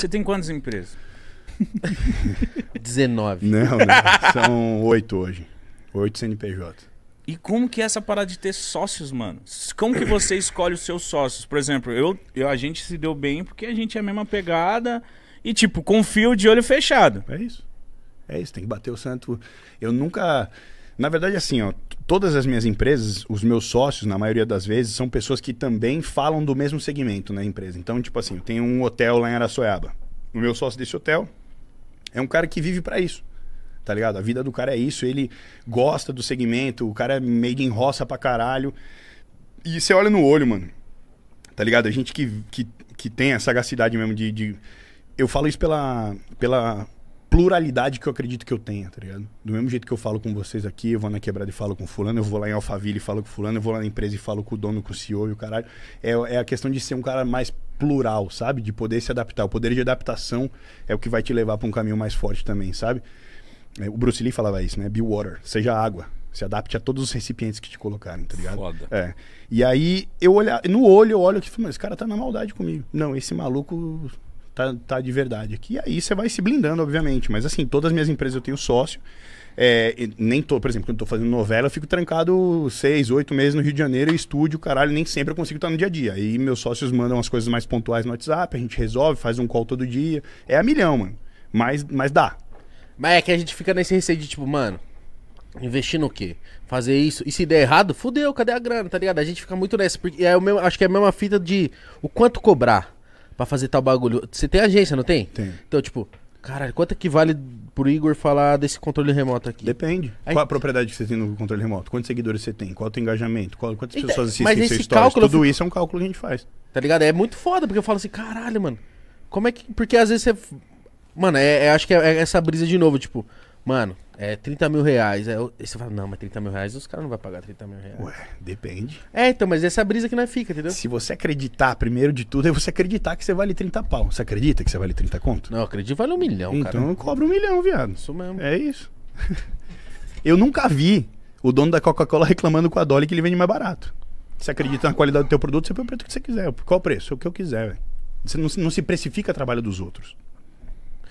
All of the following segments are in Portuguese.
Você tem quantas empresas? 19. Não, não, são oito hoje. Oito CNPJ. E como que é essa parada de ter sócios, mano? Como que você escolhe os seus sócios? Por exemplo, eu, eu a gente se deu bem porque a gente é a mesma pegada e, tipo, confio de olho fechado. É isso. É isso, tem que bater o santo. Eu nunca. Na verdade, assim, ó, todas as minhas empresas, os meus sócios, na maioria das vezes, são pessoas que também falam do mesmo segmento na empresa. Então, tipo assim, eu tenho um hotel lá em Araçoiaba. O meu sócio desse hotel é um cara que vive para isso. Tá ligado? A vida do cara é isso, ele gosta do segmento, o cara é made in roça pra caralho. E você olha no olho, mano. Tá ligado? A gente que, que, que tem a sagacidade mesmo de, de. Eu falo isso pela, pela pluralidade que eu acredito que eu tenha, tá ligado? Do mesmo jeito que eu falo com vocês aqui, eu vou na quebrada e falo com fulano, eu vou lá em Alphaville e falo com fulano, eu vou lá na empresa e falo com o dono, com o CEO e o caralho. É, é a questão de ser um cara mais plural, sabe? De poder se adaptar. O poder de adaptação é o que vai te levar para um caminho mais forte também, sabe? É, o Bruce Lee falava isso, né? Be water, seja água. Se adapte a todos os recipientes que te colocarem, tá ligado? Foda. É. E aí, eu olhar, no olho, eu olho aqui e falo, mas esse cara tá na maldade comigo. Não, esse maluco tá, tá de verdade aqui. E aí você vai se blindando, obviamente. Mas assim, todas as minhas empresas eu tenho sócio. É, nem tô, por exemplo, quando eu tô fazendo novela, eu fico trancado seis, oito meses no Rio de Janeiro e estúdio, caralho, nem sempre eu consigo estar no dia a dia. Aí meus sócios mandam as coisas mais pontuais no WhatsApp, a gente resolve, faz um call todo dia. É a milhão, mano. Mas, mas dá. Mas é que a gente fica nesse receio de tipo, mano, investir no quê? Fazer isso. E se der errado, fudeu, cadê a grana, tá ligado? A gente fica muito nessa. Porque é o mesmo, acho que é a mesma fita de o quanto cobrar pra fazer tal bagulho. Você tem agência, não tem? Tem. Então, tipo, caralho, quanto é que vale pro Igor falar desse controle remoto aqui? Depende. Aí, qual a propriedade que você tem no controle remoto? Quantos seguidores você tem? Qual o teu engajamento? Qual, quantas então, pessoas assistem mas esse stories? Tudo isso é um cálculo que a gente faz. Tá ligado? É muito foda, porque eu falo assim, caralho, mano. Como é que. Porque às vezes você. Mano, é, é acho que é, é essa brisa de novo, tipo, mano, é 30 mil reais. Aí você fala, não, mas 30 mil reais os caras não vão pagar 30 mil reais. Ué, depende. É, então, mas essa brisa que não fica, entendeu? Se você acreditar, primeiro de tudo, é você acreditar que você vale 30 pau. Você acredita que você vale 30 conto? Não, eu acredito, vale um milhão, então cara. cobra um milhão, viado. Isso mesmo. É isso. Eu nunca vi o dono da Coca-Cola reclamando com a Dolly que ele vende mais barato. Você acredita na qualidade do teu produto, você põe o preço que você quiser. Qual o preço? O que eu quiser, velho. Você não, se- não se precifica trabalho dos outros.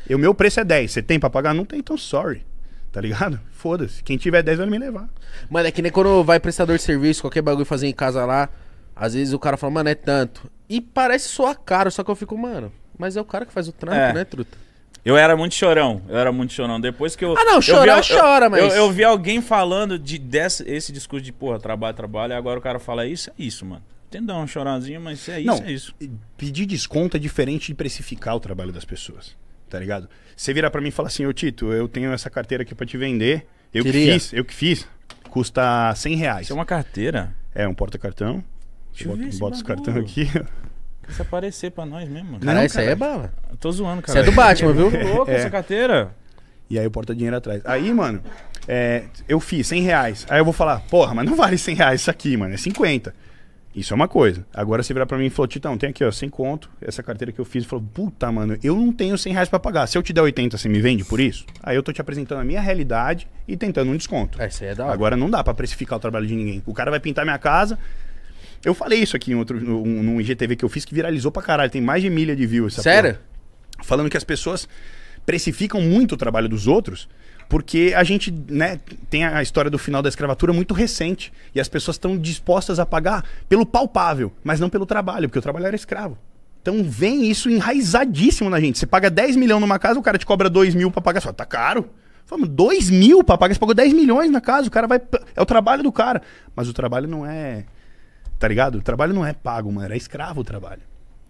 E o meu preço é 10. Você tem pra pagar? Não tem, então sorry. Tá ligado? Foda-se. Quem tiver 10 vai me levar. Mano, é que nem quando vai prestador de serviço, qualquer bagulho fazer em casa lá. Às vezes o cara fala, mano, é tanto. E parece só caro, só que eu fico, mano, mas é o cara que faz o trampo, é. né, truta? Eu era muito chorão, eu era muito chorão. Depois que eu. Ah, não, chorar vi, chora, eu, mas. Eu, eu, vi alguém falando de desse, esse discurso de, porra, trabalho, trabalho, e agora o cara fala é isso, é isso, mano. Tem dar é um chorazinho, mas é isso, não, é isso. Pedir desconto é diferente de precificar o trabalho das pessoas tá ligado? Você vira para mim e fala assim, ô Tito, eu tenho essa carteira aqui para te vender. Eu Queria. que fiz, eu que fiz. Custa 100 reais. Isso é uma carteira? É, um porta-cartão. Bota, bota os cartões aqui. Se aparecer pra nós mesmo. Não, cara, isso aí é bala. Eu tô zoando, cara. Isso é do Batman, viu? É, louco é. essa carteira. E aí eu porto dinheiro atrás. Aí, mano, é, eu fiz 100 reais. Aí eu vou falar, porra, mas não vale 100 reais isso aqui, mano. É 50. Isso é uma coisa. Agora você virar para mim e falou, Titão, tem aqui, ó, sem conto, essa carteira que eu fiz. Falou, puta, mano, eu não tenho 100 reais pra pagar. Se eu te der 80, você me vende por isso? Aí eu tô te apresentando a minha realidade e tentando um desconto. É, isso aí é da hora. Agora não dá para precificar o trabalho de ninguém. O cara vai pintar minha casa. Eu falei isso aqui em outro, num, num IGTV que eu fiz que viralizou pra caralho. Tem mais de milha de views. Sério? Porra. Falando que as pessoas precificam muito o trabalho dos outros porque a gente né, tem a história do final da escravatura muito recente. E as pessoas estão dispostas a pagar pelo palpável, mas não pelo trabalho, porque o trabalho era escravo. Então vem isso enraizadíssimo na gente. Você paga 10 milhões numa casa, o cara te cobra 2 mil pra pagar. Só tá caro. fala 2 mil pra pagar. Você pagou 10 milhões na casa, o cara vai. É o trabalho do cara. Mas o trabalho não é. Tá ligado? O trabalho não é pago, mano. Era escravo o trabalho.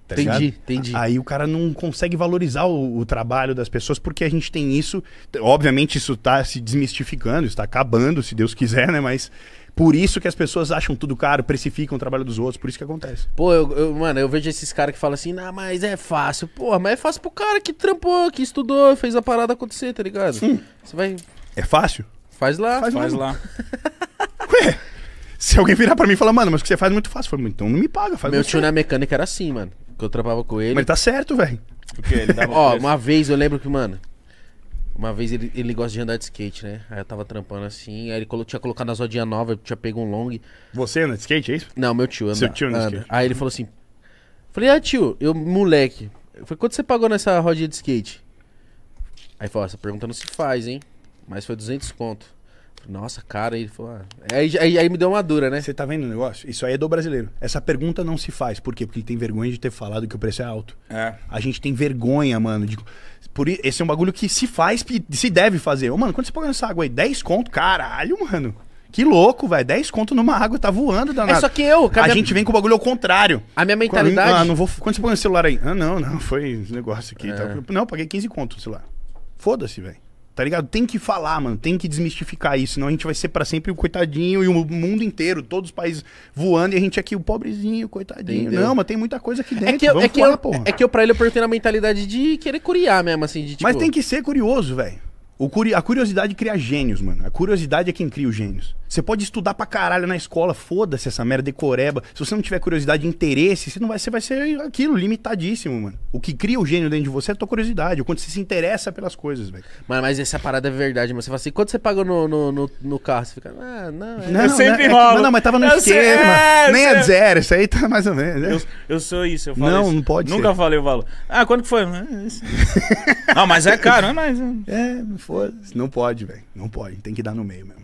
Tá entendi, ligado? entendi. Aí o cara não consegue valorizar o, o, trabalho das pessoas porque a gente tem isso. Obviamente, isso está se desmistificando, está acabando, se Deus quiser, né? Mas por isso que as pessoas acham tudo caro, precificam o trabalho dos outros, por isso que acontece. Pô, eu, eu mano, eu vejo esses caras que falam assim, não, mas é fácil. Porra, mas é fácil pro cara que trampou, que estudou, fez a parada acontecer, tá ligado? Sim. Você vai. É fácil? Faz lá, faz, faz lá. Ué. Se alguém virar pra mim e falar, mano, mas o que você faz é muito fácil. então não me paga, faz Meu tio na mecânica era assim, mano que eu trampava com ele. Mas ele tá certo, velho. Porque ele Ó, uma vez eu lembro que, mano. Uma vez ele, ele gosta de andar de skate, né? Aí eu tava trampando assim, aí ele colo, tinha colocado as rodinhas novas, tinha pego um long. Você anda de skate, é isso? Não, meu tio anda. Seu tio anda, anda. skate. Aí ele falou assim. Falei, ah, tio, eu, moleque. Foi quanto você pagou nessa rodinha de skate? Aí falou, essa pergunta não se faz, hein? Mas foi 200 conto. Nossa, cara, ele falou. Ah, aí, aí, aí, me deu uma dura, né? Você tá vendo o negócio? Isso aí é do brasileiro. Essa pergunta não se faz. Por quê? Porque ele tem vergonha de ter falado que o preço é alto. É. A gente tem vergonha, mano. De... Por... Esse é um bagulho que se faz se deve fazer. Ô, mano, quando você paga essa água aí? 10 conto? Caralho, mano. Que louco, velho. 10 conto numa água, tá voando danado. É só que eu, cara. A gente vem com o bagulho ao contrário. A minha mentalidade. Quando, ah, não vou. Quando você põe no celular aí? Ah, não, não, foi um negócio aqui. É. Tá... Não, paguei 15 conto no celular. Foda-se, velho. Tá ligado? Tem que falar, mano. Tem que desmistificar isso. Senão a gente vai ser para sempre o coitadinho e o mundo inteiro, todos os países voando e a gente aqui, o pobrezinho, coitadinho. Entendeu? Não, mas tem muita coisa aqui é dentro. É que eu, Vamos é que falar, eu, porra. É que eu, pra ele, eu tenho a mentalidade de querer curiar mesmo, assim. De, tipo... Mas tem que ser curioso, velho. Curi... A curiosidade cria gênios, mano. A curiosidade é quem cria os gênios. Você pode estudar pra caralho na escola, foda-se essa merda de coreba. Se você não tiver curiosidade e interesse, você, não vai, você vai ser aquilo, limitadíssimo, mano. O que cria o gênio dentro de você é a tua curiosidade, o é quanto você se interessa pelas coisas, velho. Mano, mas essa parada é verdade, mano. Você fala assim, quanto você pagou no, no, no, no carro? Você fica, ah, não, é... não, eu sempre não, é não, mas tava no eu esquema. É, nem é zero, isso aí tá mais ou menos. Né? Eu, eu sou isso, eu falo Não, isso. não pode Nunca ser. falei o valor. Ah, quanto que foi? Ah, não, mas é caro, não é mais. Né? É, foda-se. Não pode, velho. Não pode, tem que dar no meio mesmo.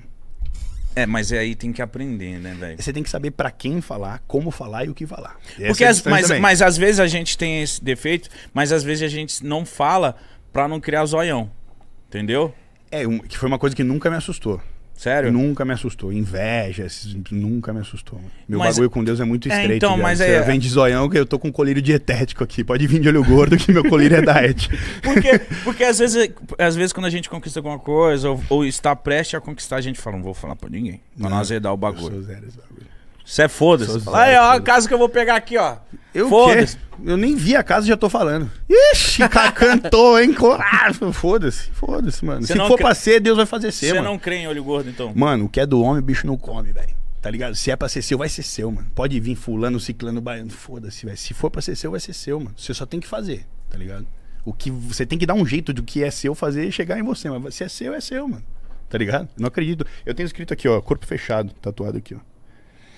É, mas é aí tem que aprender, né, velho? Você tem que saber para quem falar, como falar e o que falar. Porque é as, mas, mas às vezes a gente tem esse defeito, mas às vezes a gente não fala para não criar zoião. Entendeu? É, um, que foi uma coisa que nunca me assustou. Sério? Nunca me assustou. Inveja, nunca me assustou. Meu mas, bagulho com Deus é muito é, estreito. É, então, mas mas Você é- vem de zoião que eu tô com um colírio dietético aqui. Pode vir de olho gordo que meu colírio é diet. porque, porque às vezes, às vezes quando a gente conquista alguma coisa ou, ou está prestes a conquistar, a gente fala, não vou falar pra ninguém. Pra não, não azedar o bagulho. Você é foda-se. Aí, ó, a casa que eu vou pegar aqui, ó. Eu foda-se. Eu nem vi a casa e já tô falando. Ixi, cara, cantou, hein? Ah, foda-se, foda-se, mano. Cê Se for cre... pra ser, Deus vai fazer ser, Você não crê em olho gordo, então? Mano, o que é do homem, o bicho não come, velho. Tá ligado? Se é pra ser seu, vai ser seu, mano. Pode vir fulano, ciclano, baiano. Foda-se, velho. Se for pra ser seu, vai ser seu, mano. Você só tem que fazer, tá ligado? O que você tem que dar um jeito do que é seu fazer chegar em você, mas se é seu, é seu, mano. Tá ligado? Não acredito. Eu tenho escrito aqui, ó, corpo fechado, tatuado aqui, ó.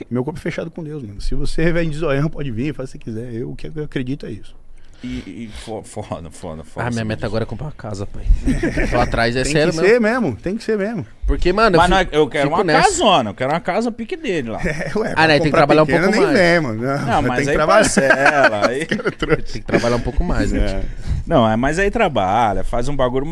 Meu corpo é fechado com Deus, mano. Se você vem de zoião, pode vir, faz o que quiser. Eu, o que eu acredito é isso. E, e foda, foda, foda. Ah, minha meta agora é comprar uma casa, pai. Tô atrás, é tem sério mesmo. Tem que ser mesmo, tem que ser mesmo. Porque, mano. Mas eu, fico, não, é, eu quero uma nessa. casona, eu quero uma casa pique dele lá. É, ué, ah, né? Tem que trabalhar pequeno, um pouco mais. mano. Não, não mas tem que aí trabalhar. Parcela, aí... tem que trabalhar um pouco mais, né? É. Não, é, mas aí trabalha, faz um bagulho